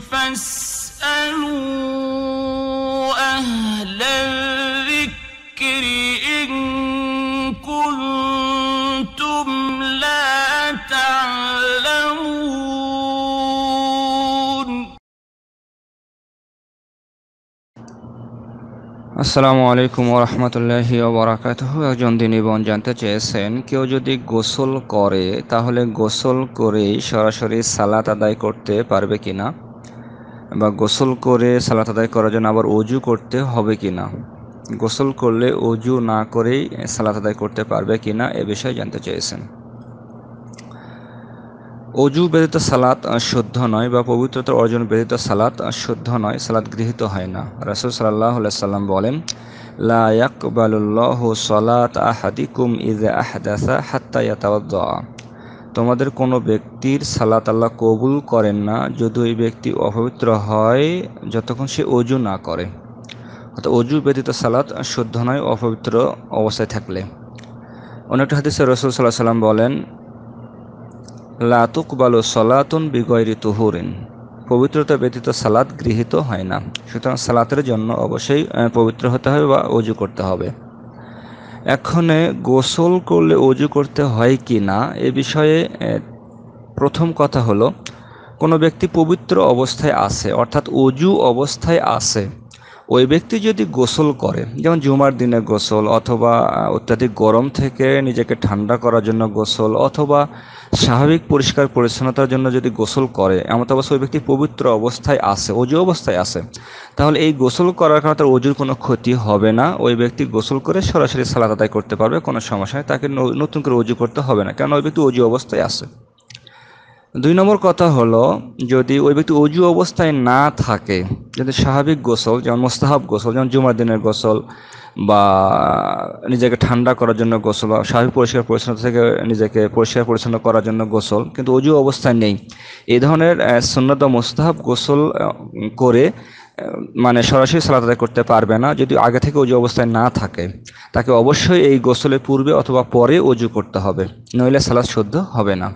আসসালামু আলাইকুম الذكر إن كنتم لا আসসালামু আলাইকুম ওরহমতুল্লাহি একজন দিনী বোন জানতে চেয়েছেন কেউ যদি গোসল করে তাহলে গোসল করেই সরাসরি সালাত আদায় করতে পারবে কিনা না বা গোসল করে সালাত আদায় করার জন্য আবার অজু করতে হবে কি না গোসল করলে অজু না করেই সালাত আদায় করতে পারবে কি না এ বিষয়ে জানতে চেয়েছেন অজু ব্যতীত সালাত শুদ্ধ নয় বা পবিত্রতা অর্জন ব্যতীত সালাত শুদ্ধ নয় সালাত গৃহীত হয় না রাসুল সাল্লাহ সাল্লাম বলেন লায়াকবালুল্লাহ সালাত আহাদিকুম ইজ আহদাসা হাত্তা ইয়াতাওয়াদ্দা তোমাদের কোনো ব্যক্তির সালাত আল্লাহ কবুল করেন না যদি ওই ব্যক্তি অপবিত্র হয় যতক্ষণ সে অজু না করে অর্থাৎ অজু ব্যতীত সালাত শুদ্ধ নয় অপবিত্র অবস্থায় থাকলে অন্য একটা হাদিসে রসুল সাল্লাহ সাল্লাম বলেন লাতুক বালো সলাতুন বিগয়রি তুহরিন পবিত্রতা ব্যতীত সালাত গৃহীত হয় না সুতরাং সালাতের জন্য অবশ্যই পবিত্র হতে হবে বা অজু করতে হবে এখানে গোসল করলে অজু করতে হয় কি না এ বিষয়ে প্রথম কথা হলো কোনো ব্যক্তি পবিত্র অবস্থায় আছে অর্থাৎ অজু অবস্থায় আছে ওই ব্যক্তি যদি গোসল করে যেমন জুমার দিনে গোসল অথবা অত্যাধিক গরম থেকে নিজেকে ঠান্ডা করার জন্য গোসল অথবা স্বাভাবিক পরিষ্কার পরিচ্ছন্নতার জন্য যদি গোসল করে এমন অবস্থা ওই ব্যক্তি পবিত্র অবস্থায় আসে অজু অবস্থায় আসে তাহলে এই গোসল করার কারণে তার অজুর কোনো ক্ষতি হবে না ওই ব্যক্তি গোসল করে সরাসরি সালাদ আদায় করতে পারবে কোনো সমস্যা নেই তাকে নতুন করে অজু করতে হবে না কারণ ওই ব্যক্তি অজু অবস্থায় আসে দুই নম্বর কথা হলো যদি ওই ব্যক্তি অজু অবস্থায় না থাকে যদি স্বাভাবিক গোসল যেমন মোস্তাহাব গোসল যেমন জুমার দিনের গোসল বা নিজেকে ঠান্ডা করার জন্য গোসল বা স্বাভাবিক পরিষ্কার পরিচ্ছন্ন থেকে নিজেকে পরিষ্কার পরিচ্ছন্ন করার জন্য গোসল কিন্তু অজু অবস্থায় নেই এই ধরনের সন্ন্যত মোস্তাহাব গোসল করে মানে সরাসরি সালাদ আদায় করতে পারবে না যদি আগে থেকে অজু অবস্থায় না থাকে তাকে অবশ্যই এই গোসলের পূর্বে অথবা পরে অজু করতে হবে নইলে সালাদ শুদ্ধ হবে না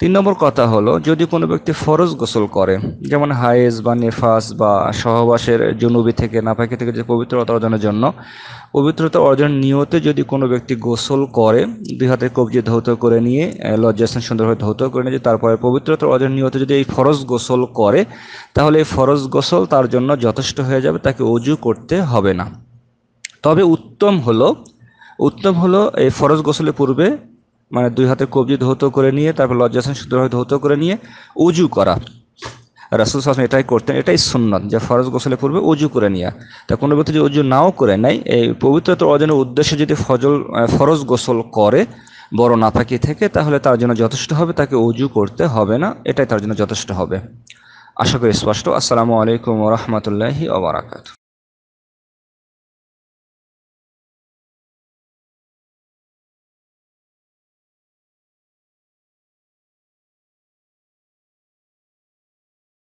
তিন নম্বর কথা হলো যদি কোনো ব্যক্তি ফরজ গোসল করে যেমন হায়েজ বা নেফাস বা সহবাসের জনুবি থেকে নাপাকি থেকে যে পবিত্রতা অর্জনের জন্য পবিত্রতা অর্জন নিয়তে যদি কোনো ব্যক্তি গোসল করে দুই হাতে কবজি ধৌত করে নিয়ে লজ্জাসন সুন্দরভাবে ধৌত করে নিয়ে তারপরে পবিত্রতা অর্জন নিয়তে যদি এই ফরজ গোসল করে তাহলে এই ফরজ গোসল তার জন্য যথেষ্ট হয়ে যাবে তাকে অজু করতে হবে না তবে উত্তম হলো উত্তম হলো এই ফরজ গোসলের পূর্বে মানে দুই হাতে কবজি ধৌত করে নিয়ে তারপর লজ্জাসন শুদ্ধভাবে ধৌত করে নিয়ে উজু করা রাসুল সাসন এটাই করতেন এটাই সুন্নত যে ফরজ গোসলের পূর্বে উজু করে নেওয়া তা কোনো ব্যক্তি যদি উজু নাও করে নেয় এই পবিত্রতা অর্জনের উদ্দেশ্যে যদি ফজল ফরজ গোসল করে বড় নাপাকি থেকে তাহলে তার জন্য যথেষ্ট হবে তাকে উজু করতে হবে না এটাই তার জন্য যথেষ্ট হবে আশা করি স্পষ্ট আসসালামু আলাইকুম রহমতুল্লাহি আবরাকাত